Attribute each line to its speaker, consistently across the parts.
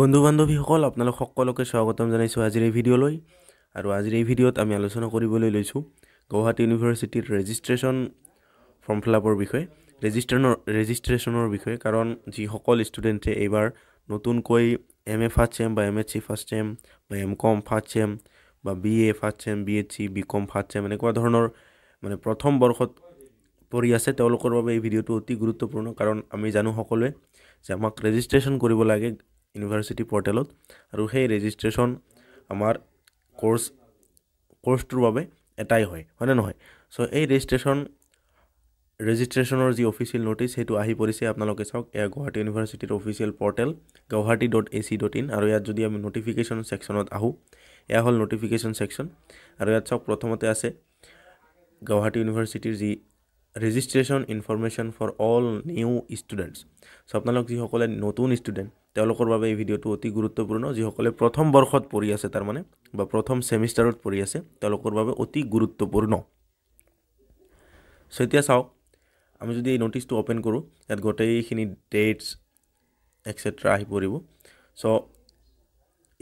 Speaker 1: বন্ধু বান্ধৱীসকল আপোনালোক সকলোকে স্বাগতম জনাইছোঁ আজিৰ এই ভিডিঅ'লৈ আৰু আজিৰ এই ভিডিঅ'ত আমি আলোচনা কৰিবলৈ লৈছোঁ গুৱাহাটী ইউনিভাৰ্চিটিৰ ৰেজিষ্ট্ৰেশ্যন ফৰ্ম ফিলাপৰ বিষয়ে ৰেজিষ্ট্ৰেশ্যনৰ ৰেজিষ্ট্ৰেশ্যনৰ বিষয়ে কাৰণ যিসকল ষ্টুডেণ্টে এইবাৰ নতুনকৈ এম এ ফাৰ্ষ্ট ছেম বা M S C first sem বা এম কম ফাৰ্ষ্ট ছেম বা B A first sem B S C B com first sem এনেকুৱা ধৰণৰ মানে প্ৰথম বৰ্ষত পৰি আছে তেওঁলোকৰ বাবে এই ভিডিঅ'টো অতি গুৰুত্বপূৰ্ণ কাৰণ আমি জানো সকলোৱে যে আমাক ৰেজিষ্ট্ৰেশ্যন কৰিব লাগে ইউনিভাৰ্চিটি পৰ্টেলত আৰু সেই ৰেজিষ্ট্ৰেশ্যন আমাৰ কৰ্চ কৰ্চটোৰ বাবে এটাই হয় হয়নে নহয় চ' এই ৰেজিষ্ট্ৰেশ্যন ৰেজিষ্ট্ৰেশ্যনৰ যি অফিচিয়েল ন'টিছ সেইটো আহি পৰিছে আপোনালোকে চাওক এয়া গুৱাহাটী ইউনিভাৰ্চিটিৰ official portal Guwahati dot A C dot in আৰু ইয়াত যদি আমি ন'টিফিকেশ্যন ছেকশ্যনত আহোঁ এয়া হ'ল ন'টিফিকেশ্যন ছেকশ্যন আৰু ইয়াত চাওক প্ৰথমতে আছে গুৱাহাটী ইউনিভাৰ্চিটিৰ যি registration information for all new students so' আপোনালোক যিসকলে নতুন ষ্টুডেণ্ট তেওঁলোকৰ বাবে এই ভিডিঅ'টো অতি গুৰুত্বপূৰ্ণ যিসকলে প্ৰথম বৰ্ষত পঢ়ি আছে তাৰমানে বা প্ৰথম ছেমিষ্টাৰত পঢ়ি আছে তেওঁলোকৰ বাবে অতি গুৰুত্বপূৰ্ণ চ' এতিয়া চাওক আমি যদি এই নটিচটো অ'পেন কৰোঁ ইয়াত গোটেইখিনি ডেটছ এটচেট্ৰা আহি পৰিব চ'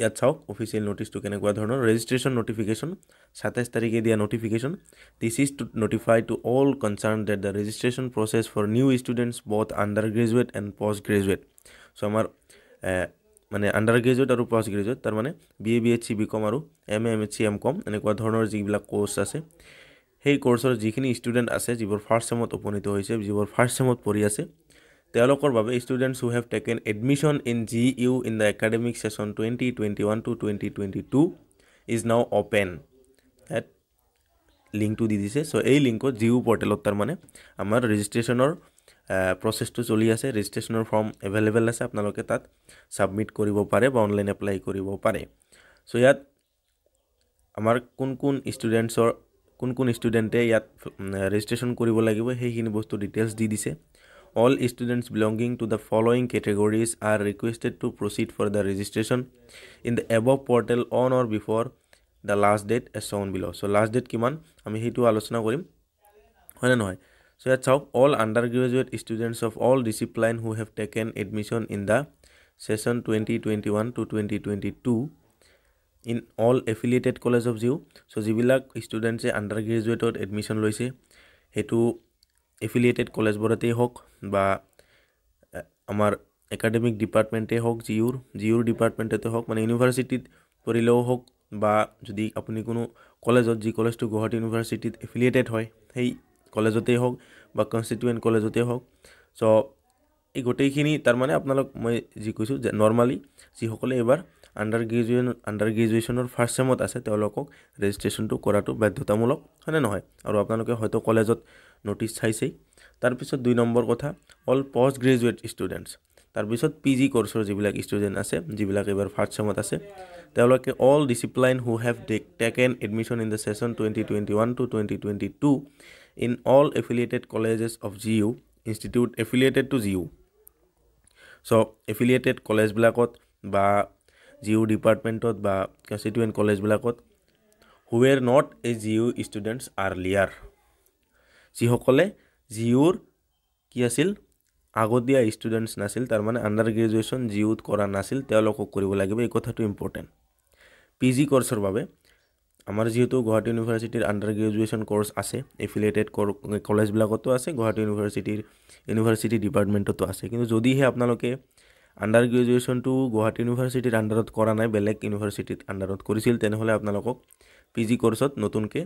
Speaker 1: ইয়াত চাওক অফিচিয়েল ন'টিছটো কেনেকুৱা ধৰণৰ ৰেজিষ্ট্ৰেশ্যন নটিফিকেশ্যন সাতাইছ তাৰিখে দিয়া notification this is to notify to all concern that the registration process for new students both undergraduate and postgraduate so' আমাৰ মানে আণ্ডাৰ গ্ৰেজুৱেট আৰু পষ্ট গ্ৰেজুৱেট তাৰমানে B A B H C B com আৰু M A M H C M com এনেকুৱা ধৰণৰ যিবিলাক course আছে সেই কোৰ্চৰ যিখিনি ষ্টুডেণ্ট আছে যিবোৰ ফাৰ্ষ্ট চেমত উপনীত হৈছে যিবোৰ ফাৰ্ষ্ট চেমত পঢ়ি আছে তেওঁলোকৰ বাবে students who have taken admission in G U in the academic session twenty twenty one to twenty twenty two is now open at লিংকটো দি দিছে চ' এই লিংকত জি ইউ পৰ্টেলত তাৰমানে আমাৰ ৰেজিষ্ট্ৰেশ্যনৰ প্ৰচেছটো চলি আছে ৰেজিষ্ট্ৰেশ্যনৰ ফৰ্ম এভেইলেবল আছে আপোনালোকে তাত ছাবমিট কৰিব পাৰে বা অনলাইন এপ্লাই কৰিব পাৰে চ' ইয়াত আমাৰ কোন কোন ষ্টুডেণ্টছৰ কোন কোন ষ্টুডেণ্টে ইয়াত ৰেজিষ্ট্ৰেশ্যন কৰিব লাগিব সেইখিনি বস্তু ডিটেইলছ দি দিছে all students belonging to the following categories are requested to proceed for the registration in the above portal on or before the last date as shown below' so' last date কিমান আমি সেইটো আলোচনা কৰিম হয়নে নহয় so' ইয়াত চাওক all undergraduate students of all discipline who have taken admission in the session twenty twenty one to twenty twenty two in all affiliated college of GU' so' যিবিলাক ষ্টুডেণ্টছে আণ্ডাৰ গ্ৰেজুৱেটত এডমিশ্যন লৈছে সেইটো affiliated কলেজবোৰতেই হওক বা আমাৰ academic ডিপাৰ্টমেণ্টেই হওক জিঅ'ৰ জিঅ'ৰ ডিপাৰ্টমেণ্টতে হওক মানে ইউনিভাৰ্চিটিত পঢ়িলেও হওক বা যদি আপুনি কোনো কলেজত যি কলেজটো গুৱাহাটী ইউনিভাৰ্চিটিত এফিলিয়েটেড হয় সেই কলেজতেই হওক বা কনষ্টিটুৱেণ্ট কলেজতেই হওক চ' এই গোটেইখিনি তাৰমানে আপোনালোক মই যি কৈছোঁ যে নৰ্মেলি যিসকলে এইবাৰ আণ্ডাৰ গ্ৰেজুৱেন আণ্ডাৰ গ্ৰেজুৱেশ্যনৰ ফাৰ্ষ্ট চেমত আছে তেওঁলোকক ৰেজিষ্ট্ৰেশ্যনটো কৰাটো বাধ্যতামূলক হয়নে নহয় আৰু আপোনালোকে হয়তো কলেজত নটিচ চাইছেই তাৰপিছত দুই নম্বৰ কথা অল পষ্ট গ্ৰেজুৱেট ষ্টুডেণ্টছ তাৰপিছত পি জি কৰ্চৰ যিবিলাক ষ্টুডেণ্ট আছে যিবিলাক এইবাৰ ফাৰ্ষ্ট চেমত আছে তেওঁলোকে all discipline who have take taken admission in the session twenty twenty one to twenty twenty two in all affiliated colleges of G U institute affiliated to G U so' affiliated কলেজবিলাকত বা G U ডিপাৰ্টমেণ্টত বা constituent কলেজবিলাকত who were not a G U students earlier যিসকলে জিঅ'ৰ কি আছিল আগতীয়া ষ্টুডেণ্টছ নাছিল তাৰমানে আণ্ডাৰ গ্ৰেজুৱেশ্যন ইউত কৰা নাছিল তেওঁলোকক কৰিব লাগিব এই কথাটো ইম্পৰ্টেণ্ট পি জি কৰ্চৰ বাবে আমাৰ যিহেতু গুৱাহাটী ইউনিভাৰ্চিটিৰ আণ্ডাৰ গ্ৰেজুৱেশ্যন কৰ্চ আছে এফিলিয়েটেড কলেজবিলাকতো আছে গুৱাহাটী ইউনিভাৰ্চিটিৰ ইউনিভাৰ্চিটি ডিপাৰ্টমেণ্টতো আছে কিন্তু যদিহে আপোনালোকে আণ্ডাৰ গ্ৰেজুৱেশ্যনটো গুৱাহাটী ইউনিভাৰ্চিটিৰ আণ্ডাৰত কৰা নাই বেলেগ ইউনিভাৰ্চিটিত আণ্ডাৰত কৰিছিল তেনেহ'লে আপোনালোকক পি জি কৰ্চত নতুনকৈ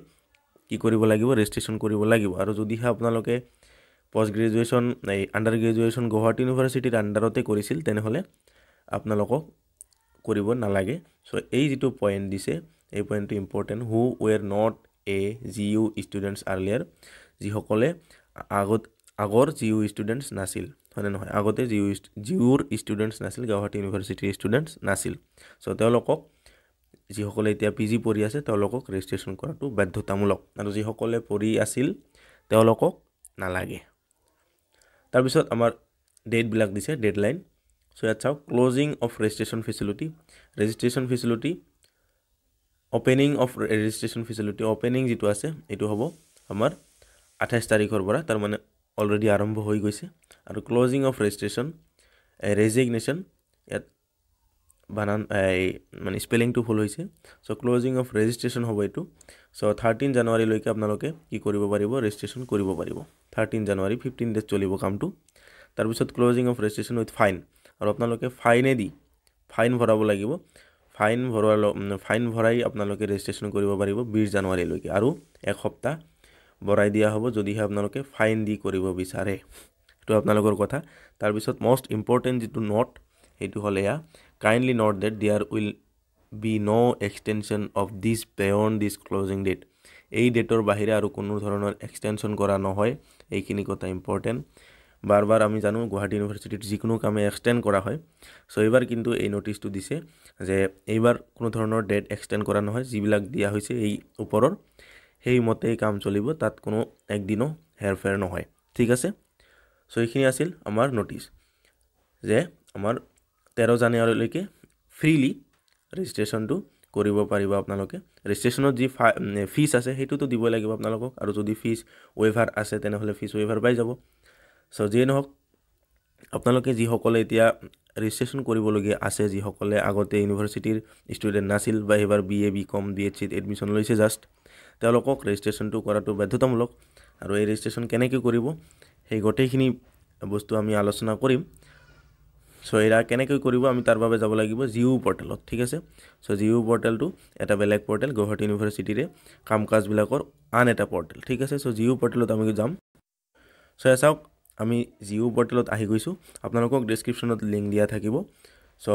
Speaker 1: কি কৰিব লাগিব ৰেজিষ্ট্ৰেশ্যন কৰিব লাগিব আৰু যদিহে আপোনালোকে পষ্ট গ্ৰেজুৱেশ্যন এই আণ্ডাৰ গ্ৰেজুৱেশ্যন গুৱাহাটী ইউনিভাৰ্চিটিৰ আণ্ডাৰতে কৰিছিল তেনেহ'লে আপোনালোকক কৰিব নালাগে চ' এই যিটো পইণ্ট দিছে এই পইণ্টটো important who were not a G U students earlier যিসকলে আগত আগৰ জি ইউ ষ্টুডেণ্টছ নাছিল হয়নে নহয় আগতে জি ইউ জি ইউৰ ষ্টুডেণ্টছ নাছিল গুৱাহাটী ইউনিভাৰ্চিটিৰ ষ্টুডেণ্টছ নাছিল চ' তেওঁলোকক যিসকলে এতিয়া পি জি পঢ়ি আছে তেওঁলোকক ৰেজিষ্ট্ৰেশ্যন কৰাটো বাধ্যতামূলক আৰু যিসকলে পঢ়ি আছিল তেওঁলোকক নালাগে তাৰপিছত আমাৰ ডেটবিলাক দিছে ডেডলাইন চ' ইয়াত চাওক closing of registration facility registration facility opening of registration facility opening যিটো আছে এইটো হ'ব আমাৰ আঠাইছ তাৰিখৰ পৰা তাৰমানে অলৰেডি আৰম্ভ হৈ গৈছে আৰু ক্ল'জিং অফ ৰেজিষ্ট্ৰেশ্যন ৰেজিগনেশ্যন ইয়াত বানান এই মানে স্পেলিংটো ভুল হৈছে চ' ক্লজিং অফ ৰেজিষ্ট্ৰেশ্যন হ'ব এইটো চ' থাৰ্টিন জানুৱাৰীলৈকে আপোনালোকে কি কৰিব পাৰিব ৰেজিষ্ট্ৰেশ্যন কৰিব পাৰিব থাৰ্টিন জানুৱাৰী ফিফটিন ডেজ চলিব কামটো তাৰপিছত closing of registration with fine আৰু আপোনালোকে ফাইনেদি ফাইন ভৰাব লাগিব ফাইন ভৰোৱা ফাইন ভৰাই আপোনালোকে ৰেজিষ্ট্ৰেশ্যন কৰিব পাৰিব বিছ জানুৱাৰীলৈকে আৰু এসপ্তাহ ভৰাই দিয়া হ'ব যদিহে আপোনালোকে ফাইন দি কৰিব বিচাৰে সেইটো আপোনালোকৰ কথা তাৰপিছত মষ্ট ইম্পৰ্টেণ্ট যিটো নট সেইটো হ'লে এয়া kindly note that there will be no' extension of this পেয়ন দিছ ক্লজিং ডেট এই ডেটৰ বাহিৰে আৰু কোনো ধৰণৰ এক্সটেনশ্যন কৰা নহয় এইখিনি কথা ইম্পৰ্টেণ্ট বাৰ বাৰ আমি জানো গুৱাহাটী ইউনিভাৰ্চিটিত যিকোনো কামে এক্সটেণ্ড কৰা হয় চ' এইবাৰ কিন্তু এই ন'টিচটো দিছে যে এইবাৰ কোনো ধৰণৰ ডেট এক্সটেণ্ড কৰা নহয় যিবিলাক দিয়া হৈছে এই ওপৰৰ সেইমতেই কাম চলিব তাত কোনো একদিনো হেৰ ফেৰ নহয় ঠিক আছে চ' এইখিনি আছিল আমাৰ ন'টিচ যে আমাৰ তেৰ জানুৱাৰীলৈকে ফ্ৰীলি ৰেজিষ্ট্ৰেশ্যনটো কৰিব পাৰিব আপোনালোকে ৰেজিষ্ট্ৰেশ্যনত যি ফা ফিজ আছে সেইটোতো দিব লাগিব আপোনালোকক আৰু যদি ফিজ ৱেভাৰ আছে তেনেহ'লে ফিজ ৱেভাৰ পাই যাব চ' যিয়ে নহওক আপোনালোকে যিসকলে এতিয়া ৰেজিষ্ট্ৰেশ্যন কৰিবলগীয়া আছে যিসকলে আগতে ইউনিভাৰ্চিটিৰ ষ্টুডেণ্ট নাছিল বা এইবাৰ B A B com B H চিত এডমিশ্যন লৈছে জাষ্ট তেওঁলোকক ৰেজিষ্ট্ৰেশ্যনটো কৰাটো বাধ্যতামূলক আৰু এই ৰেজিষ্ট্ৰেশ্যন কেনেকৈ কৰিব সেই গোটেইখিনি বস্তু আমি আলোচনা কৰিম চ' এয়া কেনেকৈ কৰিব আমি তাৰ বাবে যাব লাগিব জিঅ' পৰ্টেলত ঠিক আছে চ' জিঅ' পৰ্টেলটো এটা বেলেগ পৰ্টেল গুৱাহাটী ইউনিভাৰ্চিটিৰে কাম কাজবিলাকৰ আন এটা পৰ্টেল ঠিক আছে চ' জিঅ' পৰ্টেলত আমি যাম চ' এ চাওক আমি জিঅ' পৰ্টেলত আহি গৈছোঁ আপোনালোকক ডিছক্ৰিপশ্যনত লিংক দিয়া থাকিব চ'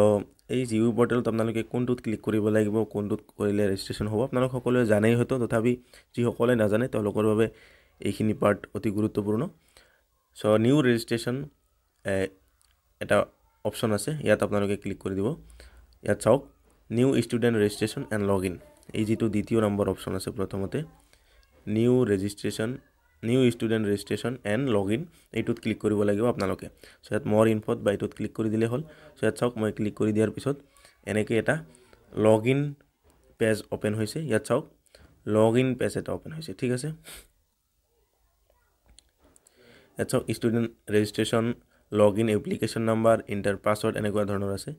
Speaker 1: এই জিঅ' পৰ্টেলত আপোনালোকে কোনটোত ক্লিক কৰিব লাগিব কোনটোত কৰিলে ৰেজিষ্ট্ৰেশ্যন হ'ব আপোনালোক সকলোৱে জানেই হয়তো তথাপি যিসকলে নাজানে তেওঁলোকৰ বাবে এইখিনি পাৰ্ট অতি গুৰুত্বপূৰ্ণ চ' নিউ ৰেজিষ্ট্ৰেশ্যন এটা অপশ্যন আছে ইয়াত আপোনালোকে ক্লিক কৰি দিব ইয়াত চাওক new student registration and log in এই যিটো দ্বিতীয় নম্বৰ অপশ্যন আছে প্ৰথমতে new registration new student registration and log in এইটোত ক্লিক কৰিব লাগিব আপোনালোকে চ' ইয়াত মৰ ইনফত বা এইটোত ক্লিক কৰি দিলেই হ'ল চ' ইয়াত চাওক মই ক্লিক কৰি দিয়াৰ পিছত এনেকৈ এটা লগ ইন পেজ অ'পেন হৈছে ইয়াত চাওক লগ ইন পেজ এটা অ'পেন হৈছে ঠিক আছে ইয়াত চাওক student registration log in application number enter password এনেকুৱা ধৰণৰ আছে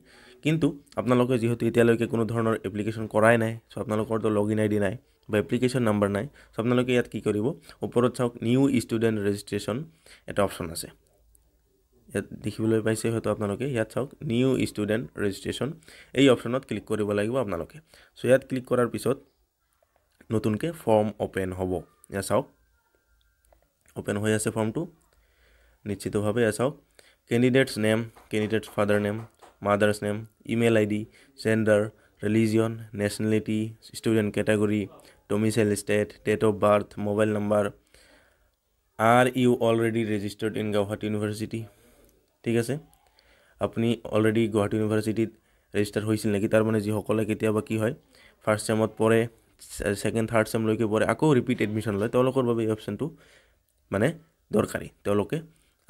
Speaker 1: কিন্তু আপোনালোকে যিহেতু এতিয়ালৈকে কোনো ধৰণৰ এপ্লিকেশ্যন কৰাই নাই চ' আপোনালোকৰতো লগ ইন আই ডি নাই বা এপ্লিকেশ্যন নাম্বাৰ নাই চ' আপোনালোকে ইয়াত কি কৰিব ওপৰত চাওক নিউ ষ্টুডেণ্ট ৰেজিষ্ট্ৰেশ্যন এটা অপশ্যন আছে ইয়াত দেখিবলৈ পাইছে হয়তো আপোনালোকে ইয়াত চাওক নিউ ষ্টুডেণ্ট ৰেজিষ্ট্ৰেশ্যন এই অপশ্যনত ক্লিক কৰিব লাগিব আপোনালোকে চ' ইয়াত ক্লিক কৰাৰ পিছত নতুনকৈ ফৰ্ম অ'পেন হ'ব ইয়াত চাওক অ'পেন হৈ আছে ফৰ্মটো নিশ্চিতভাৱে ইয়াত চাওক candidate's name candidate's father name mother's name email I D gender religion nationality student category domicile state date of birth mobile number are you already registered in Guwahati University ঠিক আছে আপুনি অলৰেডি গুৱাহাটী ইউনিভাৰ্চিটিত ৰেজিষ্টাৰ হৈছিল নেকি তাৰমানে যিসকলে কেতিয়াবা কি হয় ফাৰ্ষ্ট ছেমত পৰে ছেকেণ্ড থাৰ্ড ছেমলৈকে পৰে আকৌ ৰিপিট এডমিশ্যন লয় তেওঁলোকৰ বাবে এই অপশ্যনটো মানে দৰকাৰী তেওঁলোকে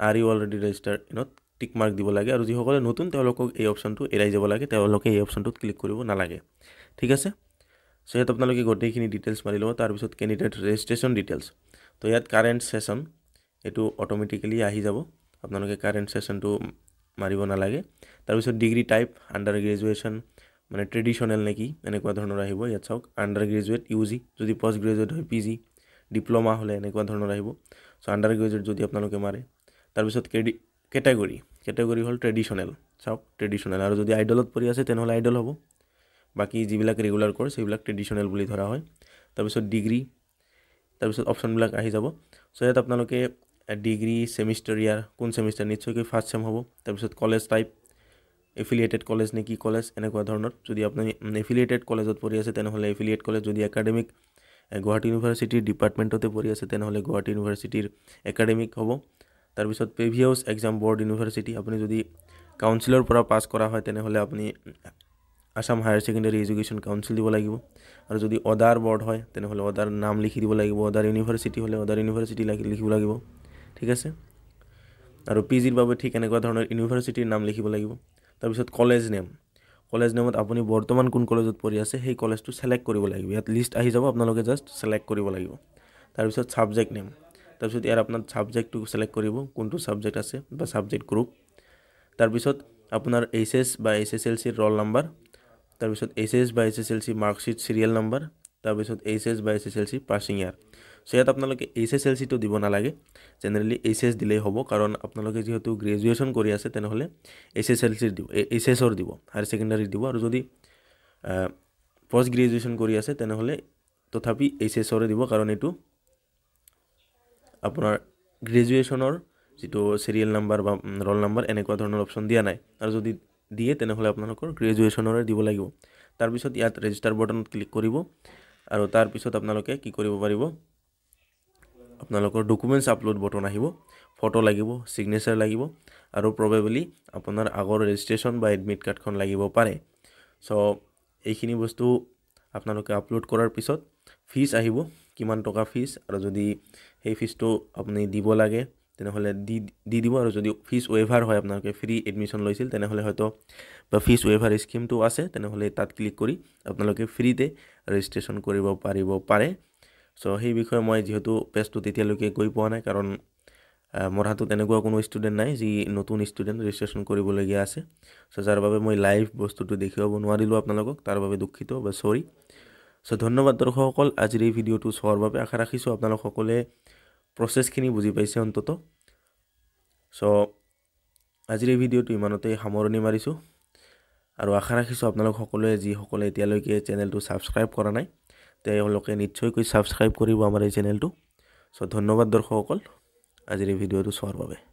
Speaker 1: আৰ ইউ অলৰেডি ৰেজিষ্টাৰ ইনত টিক মাৰ্ক দিব লাগে আৰু যিসকলে নতুন তেওঁলোকক এই অপশ্যনটো এৰাই যাব লাগে তেওঁলোকে এই অপশ্যনটোত ক্লিক কৰিব নালাগে ঠিক আছে চ' ইয়াত আপোনালোকে গোটেইখিনি ডিটেইলছ মাৰি ল'ব তাৰপিছত কেণ্ডিডেট ৰেজিষ্ট্ৰেশ্যন ডিটেইলছ ত' ইয়াত কাৰেণ্ট ছেশ্যন এইটো অট'মেটিকেলি আহি যাব আপোনালোকে কাৰেণ্ট ছেশ্যনটো মাৰিব নালাগে তাৰপিছত ডিগ্ৰী টাইপ আণ্ডাৰ গ্ৰেজুৱেশ্যন মানে ট্ৰেডিশ্যনেল নেকি এনেকুৱা ধৰণৰ আহিব ইয়াত চাওক আণ্ডাৰ গ্ৰেজুৱেট ইউ জি যদি পষ্ট গ্ৰেজুৱেট হয় পি জি ডিপ্ল'মা হ'লে এনেকুৱা ধৰণৰ আহিব চ' আণ্ডাৰ গ্ৰেজুৱেট যদি আপোনালোকে মাৰে তাৰপিছত কেটেগৰী কেটেগৰী হ'ল ট্ৰেডিশ্যনেল চাওক ট্ৰেডিশ্যনেল আৰু যদি আইডলত পৰি আছে তেনেহ'লে আইডল হ'ব বাকী যিবিলাক ৰেগুলাৰ কৰ্চ সেইবিলাক ট্ৰেডিশ্যনেল বুলি ধৰা হয় তাৰপিছত ডিগ্ৰী তাৰপিছত অপশ্যনবিলাক আহি যাব চ' ইয়াত আপোনালোকে ডিগ্ৰী ছেমিষ্টাৰ ইয়াৰ কোন ছেমিষ্টাৰ নিশ্চয়কৈ ফাৰ্ষ্ট ছেম হ'ব তাৰপিছত কলেজ টাইপ এফিলিয়েটেড কলেজ নে কি কলেজ এনেকুৱা ধৰণৰ যদি আপুনি এফিলিয়েটেড কলেজত পঢ়ি আছে তেনেহ'লে এফিলিয়েট কলেজ যদি একাডেমিক গুৱাহাটী ইউনিভাৰ্চিটিৰ ডিপাৰ্টমেণ্টতে পঢ়ি আছে তেনেহ'লে গুৱাহাটী ইউনিভাৰ্চিটিৰ একাডেমিক হ'ব তাৰপিছত প্ৰিভিয়াছ এক্সাম বৰ্ড ইউনিভাৰ্চিটি আপুনি যদি কাউন্সিলৰ পৰা পাছ কৰা হয় তেনেহ'লে আপুনি Assam higher secondary education council দিব লাগিব আৰু যদি অদাৰ বৰ্ড হয় তেনেহ'লে অদাৰ নাম লিখি দিব লাগিব অদাৰ ইউনিভাৰ্চিটি হ'লে অদাৰ ইউনিভাৰ্চিটি লাগি লিখিব লাগিব ঠিক আছে আৰু পি জিৰ বাবে ঠিক এনেকুৱা ধৰণৰ ইউনিভাৰ্চিটিৰ নাম লিখিব লাগিব তাৰপিছত কলেজ নেম কলেজ নেমত আপুনি বৰ্তমান কোন কলেজত পঢ়ি আছে সেই কলেজটো চিলেক্ট কৰিব লাগিব ইয়াত লিষ্ট আহি যাব আপোনালোকে জাষ্ট চিলেক্ট কৰিব লাগিব তাৰপিছত ছাবজেক্ট নেম তাৰপিছত ইয়াৰ আপোনাৰ ছাবজেক্টটো চিলেক্ট কৰিব কোনটো ছাবজেক্ট আছে বা ছাবজেক্ট গ্ৰুপ তাৰপিছত আপোনাৰ এইচ এছ বা এইচ এছ এল চিৰ ৰোল নাম্বাৰ তাৰপিছত এইচ এছ বা H S L C marksheet serial number তাৰপিছত এইচ এছ বা H S L C passing year চ' ইয়াত আপোনালোকে এইচ এছ এল চিটো দিব নালাগে জেনেৰেলি এইচ এছ দিলেই হ'ব কাৰণ আপোনালোকে যিহেতু গ্ৰেজুৱেশ্যন কৰি আছে তেনেহ'লে এইচ এছ এল চিৰ দিব এইচ এছৰ দিব হায়াৰ ছেকেণ্ডাৰী দিব আৰু যদি পষ্ট গ্ৰেজুৱেশ্যন কৰি আছে তেনেহ'লে তথাপি এইচ এছৰে দিব কাৰণ এইটো আপোনাৰ গ্ৰেজুৱেশ্যনৰ যিটো চিৰিয়েল নাম্বাৰ বা ৰোল নাম্বাৰ এনেকুৱা ধৰণৰ অপশ্যন দিয়া নাই আৰু যদি দিয়ে তেনেহ'লে আপোনালোকৰ গ্ৰেজুৱেশ্যনৰে দিব লাগিব তাৰপিছত ইয়াত ৰেজিষ্টাৰ বটনত ক্লিক কৰিব আৰু তাৰপিছত আপোনালোকে কি কৰিব পাৰিব আপোনালোকৰ ডকুমেণ্টছ আপলোড বটন আহিব ফটো লাগিব চিগনেচাৰ লাগিব আৰু প্ৰবেবলি আপোনাৰ আগৰ ৰেজিষ্ট্ৰেশ্যন বা এডমিট কাৰ্ডখন লাগিব পাৰে চ' এইখিনি বস্তু আপোনালোকে আপলোড কৰাৰ পিছত ফিজ আহিব কিমান টকা ফিজ আৰু যদি সেই ফিজটো আপুনি দিব লাগে তেনেহ'লে দি দি দিব আৰু যদি ফিজ ৱেভাৰ হয় আপোনালোকে ফ্ৰী এডমিশ্যন লৈছিল তেনেহ'লে হয়তো বা ফিজ ৱেভাৰ স্কিমটো আছে তেনেহ'লে তাত ক্লিক কৰি আপোনালোকে ফ্ৰীতে ৰেজিষ্ট্ৰেশ্যন কৰিব পাৰিব পাৰে ছ' সেই বিষয়ে মই যিহেতু পেজটো তেতিয়ালৈকে গৈ পোৱা নাই কাৰণ মোৰ হাতত তেনেকুৱা কোনো ষ্টুডেণ্ট নাই যি নতুন ষ্টুডেণ্ট ৰেজিষ্ট্ৰেশ্যন কৰিবলগীয়া আছে ছ' যাৰ বাবে মই লাইভ বস্তুটো দেখুৱাব নোৱাৰিলোঁ আপোনালোকক তাৰ বাবে দুখিত বা চৰি চ' ধন্যবাদ দৰ্শকসকল আজিৰ এই ভিডিঅ'টো চোৱাৰ বাবে আশা ৰাখিছোঁ আপোনালোক সকলোৱে প্ৰচেছখিনি বুজি পাইছে অন্তত চ' আজিৰ এই ভিডিঅ'টো ইমানতে সামৰণি মাৰিছোঁ আৰু আশা ৰাখিছোঁ আপোনালোক সকলোৱে যিসকলে এতিয়ালৈকে চেনেলটো ছাবস্ক্ৰাইব কৰা নাই তেওঁলোকে নিশ্চয়কৈ ছাবস্ক্ৰাইব কৰিব আমাৰ এই চেনেলটো চ' ধন্যবাদ দৰ্শকসকল আজিৰ এই ভিডিঅ'টো চোৱাৰ বাবে